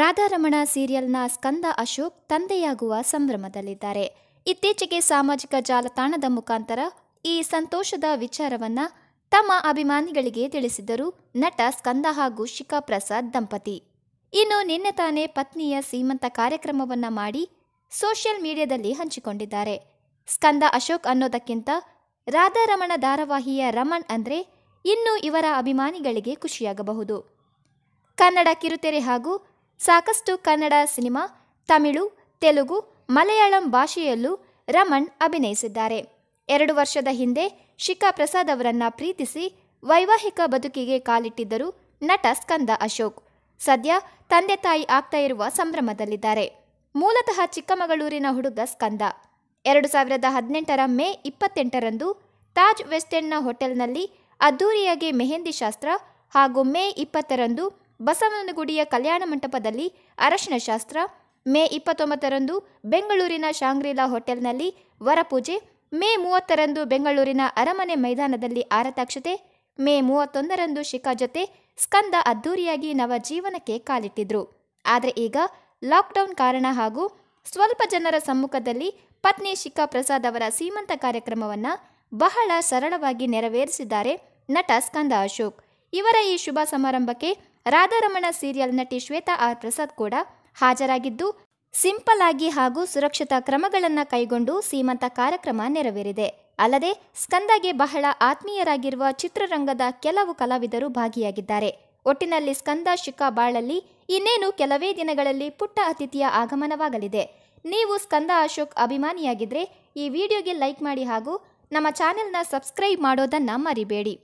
ರಾಧಾರಮಣ ಸೀರಿಯಲ್ನ ಸ್ಕಂದ ಅಶೋಕ್ ತಂದೆಯಾಗುವ ಸಂಭ್ರಮದಲ್ಲಿದ್ದಾರೆ ಇತ್ತೀಚೆಗೆ ಸಾಮಾಜಿಕ ಜಾಲತಾಣದ ಮುಖಾಂತರ ಈ ಸಂತೋಷದ ವಿಚಾರವನ್ನ ತಮ್ಮ ಅಭಿಮಾನಿಗಳಿಗೆ ತಿಳಿಸಿದರು ನಟ ಸ್ಕಂದ ಹಾಗೂ ಶಿಖಾ ಪ್ರಸಾದ್ ದಂಪತಿ ಇನ್ನು ನಿನ್ನೆ ತಾನೇ ಪತ್ನಿಯ ಸೀಮಂತ ಕಾರ್ಯಕ್ರಮವನ್ನ ಮಾಡಿ ಸೋಷಿಯಲ್ ಮೀಡಿಯಾದಲ್ಲಿ ಹಂಚಿಕೊಂಡಿದ್ದಾರೆ ಸ್ಕಂದ ಅಶೋಕ್ ಅನ್ನೋದಕ್ಕಿಂತ ರಾಧಾರಮಣ ಧಾರಾವಾಹಿಯ ರಮಣ್ ಅಂದ್ರೆ ಇನ್ನು ಇವರ ಅಭಿಮಾನಿಗಳಿಗೆ ಖುಷಿಯಾಗಬಹುದು ಕನ್ನಡ ಕಿರುತೆರೆ ಹಾಗೂ ಸಾಕಷ್ಟು ಕನ್ನಡ ಸಿನಿಮಾ ತಮಿಳು ತೆಲುಗು ಮಲಯಾಳಂ ಭಾಷೆಯಲ್ಲೂ ರಮಣ್ ಅಭಿನಯಿಸಿದ್ದಾರೆ ಎರಡು ವರ್ಷದ ಹಿಂದೆ ಶಿಖಾ ಪ್ರಸಾದ್ ಅವರನ್ನ ಪ್ರೀತಿಸಿ ವೈವಾಹಿಕ ಬದುಕಿಗೆ ಕಾಲಿಟ್ಟಿದ್ದರು ನಟ ಸ್ಕಂದ ಅಶೋಕ್ ಸದ್ಯ ತಂದೆ ತಾಯಿ ಆಗ್ತಾ ಇರುವ ಸಂಭ್ರಮದಲ್ಲಿದ್ದಾರೆ ಮೂಲತಃ ಚಿಕ್ಕಮಗಳೂರಿನ ಹುಡುಗ ಸ್ಕಂದ ಎರಡು ಸಾವಿರದ ಹದಿನೆಂಟರ ಮೇ ಇಪ್ಪತ್ತೆಂಟರಂದು ತಾಜ್ ವೆಸ್ಟೆಂಡ್ನ ಹೋಟೆಲ್ನಲ್ಲಿ ಅದ್ದೂರಿಯಾಗಿ ಮೆಹೆಂದಿ ಶಾಸ್ತ್ರ ಹಾಗೂ ಮೇ ಇಪ್ಪತ್ತರಂದು ಬಸವನಗುಡಿಯ ಕಲ್ಯಾಣ ಮಂಟಪದಲ್ಲಿ ಅರಶಿನ ಶಾಸ್ತ್ರ ಮೇ ಇಪ್ಪತ್ತೊಂಬತ್ತರಂದು ಬೆಂಗಳೂರಿನ ಶಾಂಗ್ರೀಲಾ ಹೋಟೆಲ್ನಲ್ಲಿ ವರಪೂಜೆ ಮೇ ಮೂವತ್ತರಂದು ಬೆಂಗಳೂರಿನ ಅರಮನೆ ಮೈದಾನದಲ್ಲಿ ಆರತಾಕ್ಷತೆ ಮೇ ಮೂವತ್ತೊಂದರಂದು ಶಿಖಾ ಜೊತೆ ಸ್ಕಂದ ಅದ್ದೂರಿಯಾಗಿ ಜೀವನಕ್ಕೆ ಕಾಲಿಟ್ಟಿದ್ರು ಆದರೆ ಈಗ ಲಾಕ್ಡೌನ್ ಕಾರಣ ಹಾಗೂ ಸ್ವಲ್ಪ ಜನರ ಸಮ್ಮುಖದಲ್ಲಿ ಪತ್ನಿ ಶಿಖಾ ಪ್ರಸಾದ್ ಅವರ ಸೀಮಂತ ಕಾರ್ಯಕ್ರಮವನ್ನು ಬಹಳ ಸರಳವಾಗಿ ನೆರವೇರಿಸಿದ್ದಾರೆ ನಟ ಸ್ಕಂದ ಅಶೋಕ್ ಇವರ ಈ ಶುಭ ಸಮಾರಂಭಕ್ಕೆ ರಾಧಾರಮಣ ಸೀರಿಯಲ್ ನಟಿ ಶ್ವೇತಾ ಆರ್ ಪ್ರಸಾದ್ ಕೂಡ ಹಾಜರಾಗಿದ್ದು ಸಿಂಪಲ್ ಆಗಿ ಹಾಗೂ ಸುರಕ್ಷತಾ ಕ್ರಮಗಳನ್ನು ಕೈಗೊಂಡು ಸೀಮಂತ ಕಾರ್ಯಕ್ರಮ ನೆರವೇರಿದೆ ಅಲ್ಲದೆ ಸ್ಕಂದಗೆ ಬಹಳ ಆತ್ಮೀಯರಾಗಿರುವ ಚಿತ್ರರಂಗದ ಕೆಲವು ಕಲಾವಿದರು ಭಾಗಿಯಾಗಿದ್ದಾರೆ ಒಟ್ಟಿನಲ್ಲಿ ಸ್ಕಂದ ಶಿಖಾ ಬಾಳಲ್ಲಿ ಇನ್ನೇನು ಕೆಲವೇ ದಿನಗಳಲ್ಲಿ ಪುಟ್ಟ ಅತಿಥಿಯ ಆಗಮನವಾಗಲಿದೆ ನೀವು ಸ್ಕಂದ ಅಶೋಕ್ ಅಭಿಮಾನಿಯಾಗಿದ್ದರೆ ಈ ವಿಡಿಯೋಗೆ ಲೈಕ್ ಮಾಡಿ ಹಾಗೂ ನಮ್ಮ ಚಾನೆಲ್ನ ಸಬ್ಸ್ಕ್ರೈಬ್ ಮಾಡೋದನ್ನು ಮರಿಬೇಡಿ